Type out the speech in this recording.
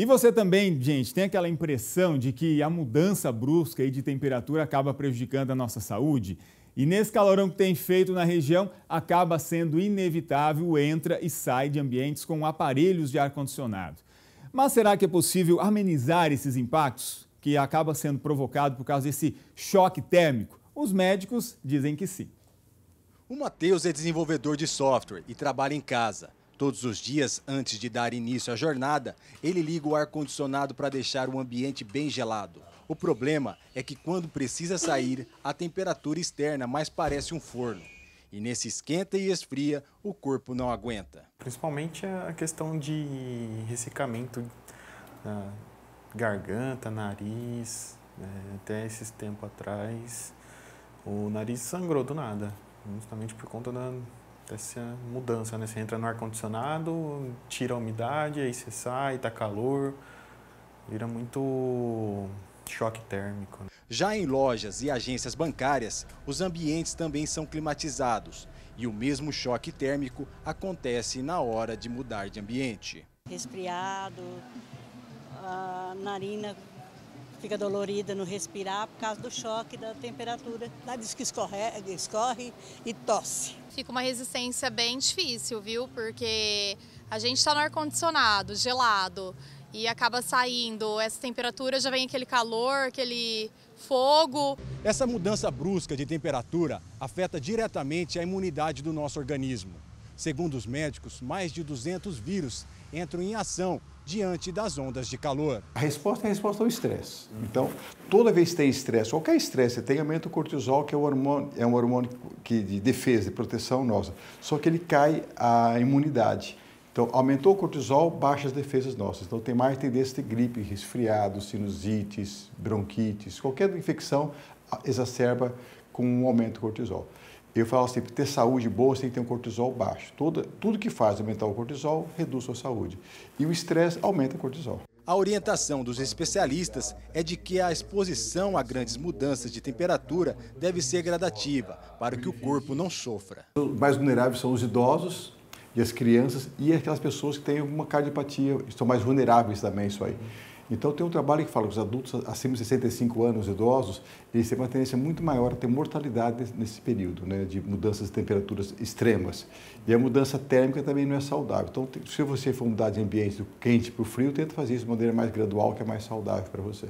E você também, gente, tem aquela impressão de que a mudança brusca aí de temperatura acaba prejudicando a nossa saúde? E nesse calorão que tem feito na região, acaba sendo inevitável entra e sai de ambientes com aparelhos de ar-condicionado. Mas será que é possível amenizar esses impactos que acaba sendo provocado por causa desse choque térmico? Os médicos dizem que sim. O Matheus é desenvolvedor de software e trabalha em casa. Todos os dias, antes de dar início à jornada, ele liga o ar-condicionado para deixar o ambiente bem gelado. O problema é que quando precisa sair, a temperatura externa mais parece um forno. E nesse esquenta e esfria, o corpo não aguenta. Principalmente a questão de ressecamento na garganta, nariz. Né? Até esses tempos atrás, o nariz sangrou do nada, justamente por conta da, essa mudança, né? Você entra no ar-condicionado, tira a umidade, aí você sai, tá calor, vira muito choque térmico. Né? Já em lojas e agências bancárias, os ambientes também são climatizados e o mesmo choque térmico acontece na hora de mudar de ambiente. Resfriado, a narina fica dolorida no respirar por causa do choque da temperatura. Lá diz que escorre, escorre e tosse. Fica uma resistência bem difícil, viu? Porque a gente está no ar-condicionado, gelado, e acaba saindo. Essa temperatura já vem aquele calor, aquele fogo. Essa mudança brusca de temperatura afeta diretamente a imunidade do nosso organismo. Segundo os médicos, mais de 200 vírus entram em ação diante das ondas de calor. A resposta é a resposta ao estresse. Então, toda vez que tem estresse, qualquer estresse, você tem aumento o cortisol, que é um hormônio, é um hormônio que, de defesa, de proteção nossa. Só que ele cai a imunidade. Então, aumentou o cortisol, baixa as defesas nossas. Então, tem mais tendência de gripe, resfriado, sinusites, bronquites, qualquer infecção exacerba com um aumento do cortisol. Eu falo assim, ter saúde boa, você tem que ter um cortisol baixo. Tudo, tudo que faz aumentar o cortisol reduz a sua saúde. E o estresse aumenta o cortisol. A orientação dos especialistas é de que a exposição a grandes mudanças de temperatura deve ser gradativa, para que o corpo não sofra. Os mais vulneráveis são os idosos e as crianças e aquelas pessoas que têm alguma cardiopatia, estão mais vulneráveis também isso aí. Então, tem um trabalho que fala que os adultos acima de 65 anos, idosos, eles têm uma tendência muito maior a ter mortalidade nesse período, né, de mudanças de temperaturas extremas. E a mudança térmica também não é saudável. Então, se você for mudar de ambiente do quente para o frio, tenta fazer isso de maneira mais gradual, que é mais saudável para você.